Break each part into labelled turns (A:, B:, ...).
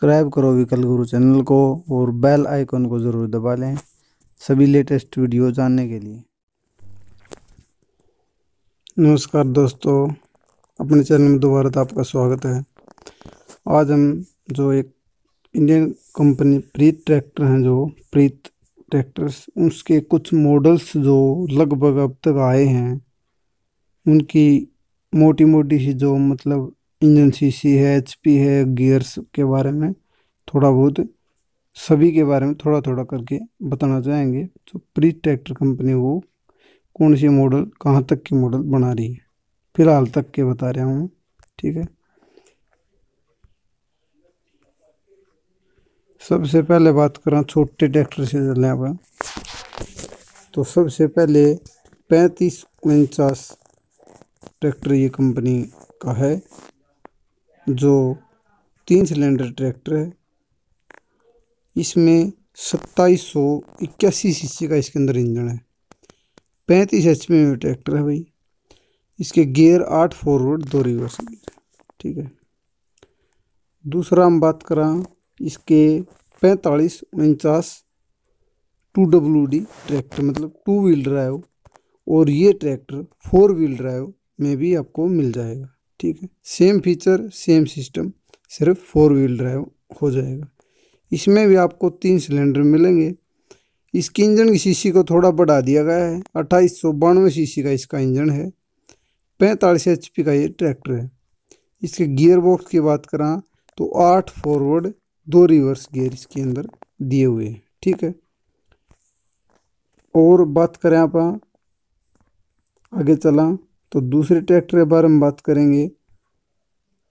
A: subscribe करो विकल गुरु चैनल को और बेल आइकन को ज़रूर दबा लें सभी लेटेस्ट वीडियो जानने के लिए नमस्कार दोस्तों अपने चैनल में दोबारा आपका स्वागत है आज हम जो एक इंडियन कंपनी प्रीत ट्रैक्टर हैं जो प्रीत ट्रैक्टर्स उसके कुछ मॉडल्स जो लगभग अब तक आए हैं उनकी मोटी मोटी सी जो मतलब इंजन सीसी है एचपी है गियर्स के बारे में थोड़ा बहुत सभी के बारे में थोड़ा थोड़ा करके बताना चाहेंगे तो प्री ट्रैक्टर कंपनी वो कौन सी मॉडल कहाँ तक की मॉडल बना रही है फिलहाल तक के बता रहा हूँ ठीक है सबसे पहले बात करें छोटे ट्रैक्टर से चले आप तो सबसे पहले पैंतीस उनचास ट्रैक्टर ये कंपनी का है जो तीन सिलेंडर ट्रैक्टर है इसमें सत्ताईस सौ इक्यासी सी सी का इसके अंदर इंजन है पैंतीस एच पी में ट्रैक्टर है भाई इसके गियर आठ फॉरवर्ड दो रिवर्स गियर ठीक है दूसरा हम बात करा इसके पैंतालीस उनचास टू डब्ल्यू डी ट्रैक्टर मतलब टू व्हील ड्राइव और ये ट्रैक्टर फोर व्हील ड्राइव में भी आपको मिल जाएगा ठीक है सेम फीचर सेम सिस्टम सिर्फ फोर व्हील ड्राइव हो जाएगा इसमें भी आपको तीन सिलेंडर मिलेंगे इसकी इंजन की सीसी को थोड़ा बढ़ा दिया गया है अट्ठाईस सौ बानवे सी का इसका इंजन है पैंतालीस एच का ये ट्रैक्टर है इसके गियर बॉक्स की बात करा तो आठ फॉरवर्ड दो रिवर्स गियर इसके अंदर दिए हुए हैं ठीक है और बात करें आप आगे चला तो दूसरे ट्रैक्टर के बारे में बात करेंगे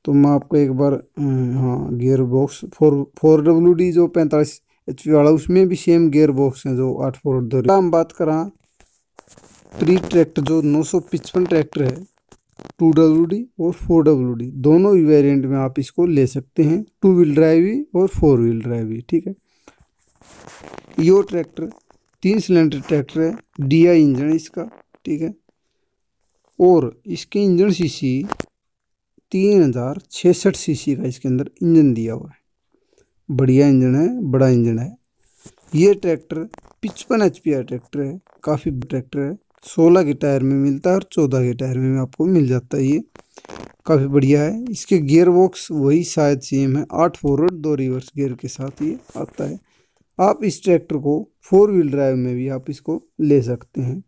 A: तो मैं आपको एक बार हाँ gear box four four W D जो पैंतालीस एच पी वाला उसमें भी सेम गेयर बॉक्स हैं जो आठ फोर दो हम बात करा प्री ट्रैक्टर जो नौ सौ पिचपन ट्रैक्टर है टू डब्ल्यू डी और फोर डब्ल्यू डी दोनों ही वेरियंट में आप इसको ले सकते हैं टू व्हील ड्राइव भी और फोर व्हील ड्राइव भी ठीक है यो ट्रैक्टर तीन सिलेंडर ट्रैक्टर है डी आई इंजन इसका ठीक है और इसके इंजन सीसी तीन हज़ार छसठ सी का इसके अंदर इंजन दिया हुआ है बढ़िया इंजन है बड़ा इंजन है ये ट्रैक्टर पिचपन एच पी ट्रैक्टर है काफ़ी ट्रैक्टर है सोलह के टायर में मिलता है और चौदह के टायर में आपको मिल जाता है ये काफ़ी बढ़िया है इसके गियर बॉक्स वही शायद सेम है आठ फॉरवर्ड दो रिवर्स गियर के साथ ये आता है आप इस ट्रैक्टर को फोर व्हील ड्राइव में भी आप इसको ले सकते हैं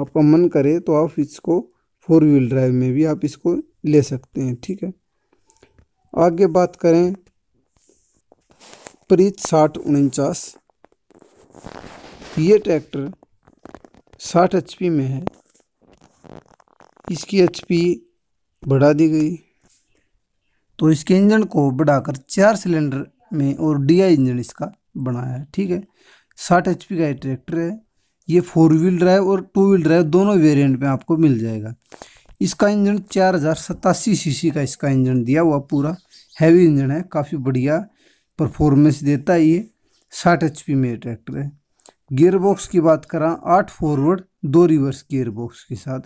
A: आपका मन करे तो आप इसको फोर व्हील ड्राइव में भी आप इसको ले सकते हैं ठीक है आगे बात करें प्रीत साठ उनचास ये ट्रैक्टर साठ एच में है इसकी एच बढ़ा दी गई तो इसके इंजन को बढ़ाकर चार सिलेंडर में और डी इंजन इसका बनाया है ठीक है साठ एच का ये ट्रैक्टर है ये फोर व्हील ड्राइव और टू व्हील ड्राइव दोनों वेरिएंट में आपको मिल जाएगा इसका इंजन चार हज़ार सतासी सी का इसका इंजन दिया हुआ पूरा हैवी इंजन है काफ़ी बढ़िया परफॉर्मेंस देता है ये साठ एच पी में ये ट्रैक्टर है गेयर बॉक्स की बात करा आठ फॉरवर्ड दो रिवर्स गेयर बॉक्स के साथ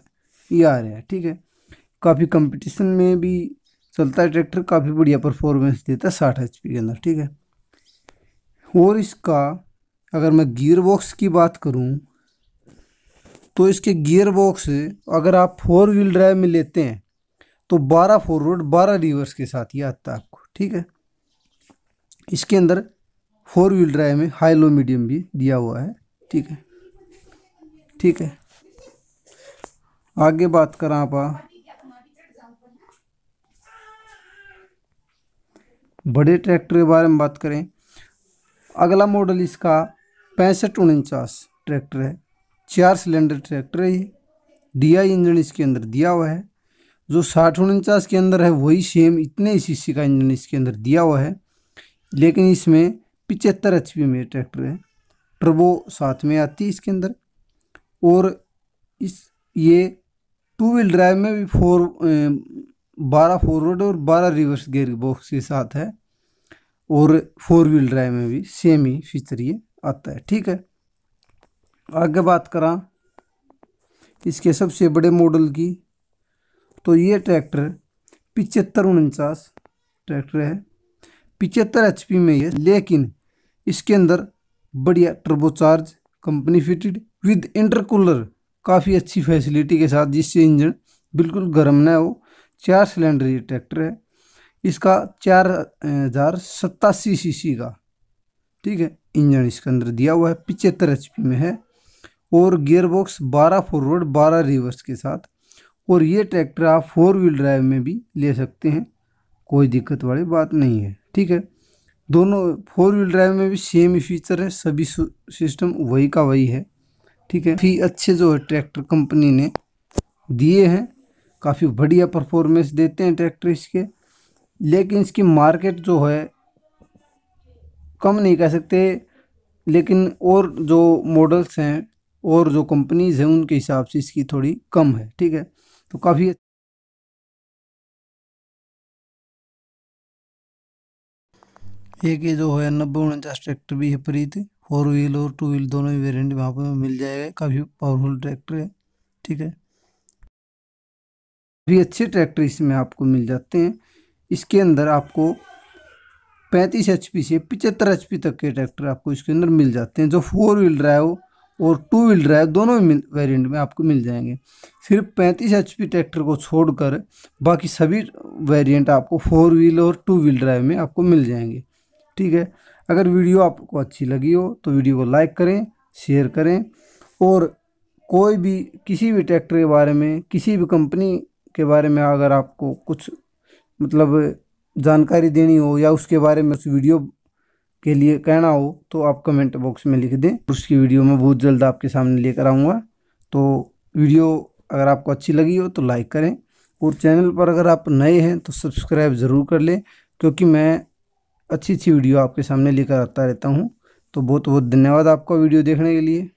A: ये आ रहा है ठीक है काफ़ी कंपटीशन में भी चलता है ट्रैक्टर काफ़ी बढ़िया परफॉर्मेंस देता है साठ एच के अंदर ठीक है और इसका अगर मैं गियर बॉक्स की बात करूं तो इसके गियर बॉक्स अगर आप फोर व्हील ड्राइव में लेते हैं तो 12 फॉरवर्ड 12 रिवर्स के साथ ये आता है आपको ठीक है इसके अंदर फोर व्हील ड्राइव में हाई लो मीडियम भी दिया हुआ है ठीक है ठीक है आगे बात करें आप बड़े ट्रैक्टर के बारे में बात करें अगला मॉडल इसका पैंसठ उनचास ट्रैक्टर है चार सिलेंडर ट्रैक्टर है ये डी आई इंजन इसके अंदर दिया हुआ है जो साठ उनचास के अंदर है वही सेम इतने ही सी का इंजन इसके अंदर दिया हुआ है लेकिन इसमें पिचहत्तर एच पी में ट्रैक्टर है ट्रबो साथ में आती है इसके अंदर और इस ये टू व्हील ड्राइव में भी फोर बारह फॉरवर्ड और बारह रिवर्स गेयर बॉक्स के साथ है और फोर व्हील ड्राइव में भी सेम ही फीचर ये आता है ठीक है आगे बात करा इसके सबसे बड़े मॉडल की तो ये ट्रैक्टर पिचहत्तर उनचास ट्रैक्टर है पिचहत्तर एच में है लेकिन इसके अंदर बढ़िया turbocharge company fitted with intercooler काफ़ी अच्छी फैसिलिटी के साथ जिससे इंजन बिल्कुल गर्म ना हो चार सिलेंडर ये ट्रैक्टर है इसका चार हज़ार सत्तासी सी का ठीक है इंजन इसके अंदर दिया हुआ है पिचहत्तर एच में है और गियर बॉक्स बारह फॉरवर्ड बारह रिवर्स के साथ और ये ट्रैक्टर आप फोर व्हील ड्राइव में भी ले सकते हैं कोई दिक्कत वाली बात नहीं है ठीक है दोनों फोर व्हील ड्राइव में भी सेम ही फीचर है सभी सिस्टम वही का वही है ठीक है फी अच्छे जो है ट्रैक्टर कंपनी ने दिए हैं काफ़ी बढ़िया परफॉर्मेंस देते हैं ट्रैक्टर इसके लेकिन इसकी मार्केट जो है कम नहीं कह सकते लेकिन और जो मॉडल्स हैं और जो कंपनीज़ हैं उनके हिसाब से इसकी थोड़ी कम है ठीक है तो काफ़ी एक ये जो है नब्बे उनचास ट्रैक्टर भी है प्रीत फोर व्हील और टू व्हील दोनों ही वेरियंट वहाँ पर मिल जाएगा काफ़ी पावरफुल ट्रैक्टर है ठीक है भी अच्छे ट्रैक्टर इसमें आपको मिल जाते हैं इसके अंदर आपको पैंतीस एच से पिचहत्तर एच तक के ट्रैक्टर आपको इसके अंदर मिल जाते हैं जो फोर व्हील ड्राइव और टू व्हील ड्राइव दोनों वेरिएंट में आपको मिल जाएंगे सिर्फ पैंतीस एच ट्रैक्टर को छोड़कर बाकी सभी वेरिएंट आपको फोर व्हील और टू व्हील ड्राइव में आपको मिल जाएंगे ठीक है अगर वीडियो आपको अच्छी लगी हो तो वीडियो को लाइक करें शेयर करें और कोई भी किसी भी ट्रैक्टर के बारे में किसी भी कंपनी के बारे में अगर आपको कुछ मतलब जानकारी देनी हो या उसके बारे में उस वीडियो के लिए कहना हो तो आप कमेंट बॉक्स में लिख दें उसकी वीडियो में बहुत जल्द आपके सामने लेकर आऊँगा तो वीडियो अगर आपको अच्छी लगी हो तो लाइक करें और चैनल पर अगर आप नए हैं तो सब्सक्राइब ज़रूर कर लें क्योंकि मैं अच्छी अच्छी वीडियो आपके सामने लेकर आता रहता हूँ तो बहुत बहुत धन्यवाद आपका वीडियो देखने के लिए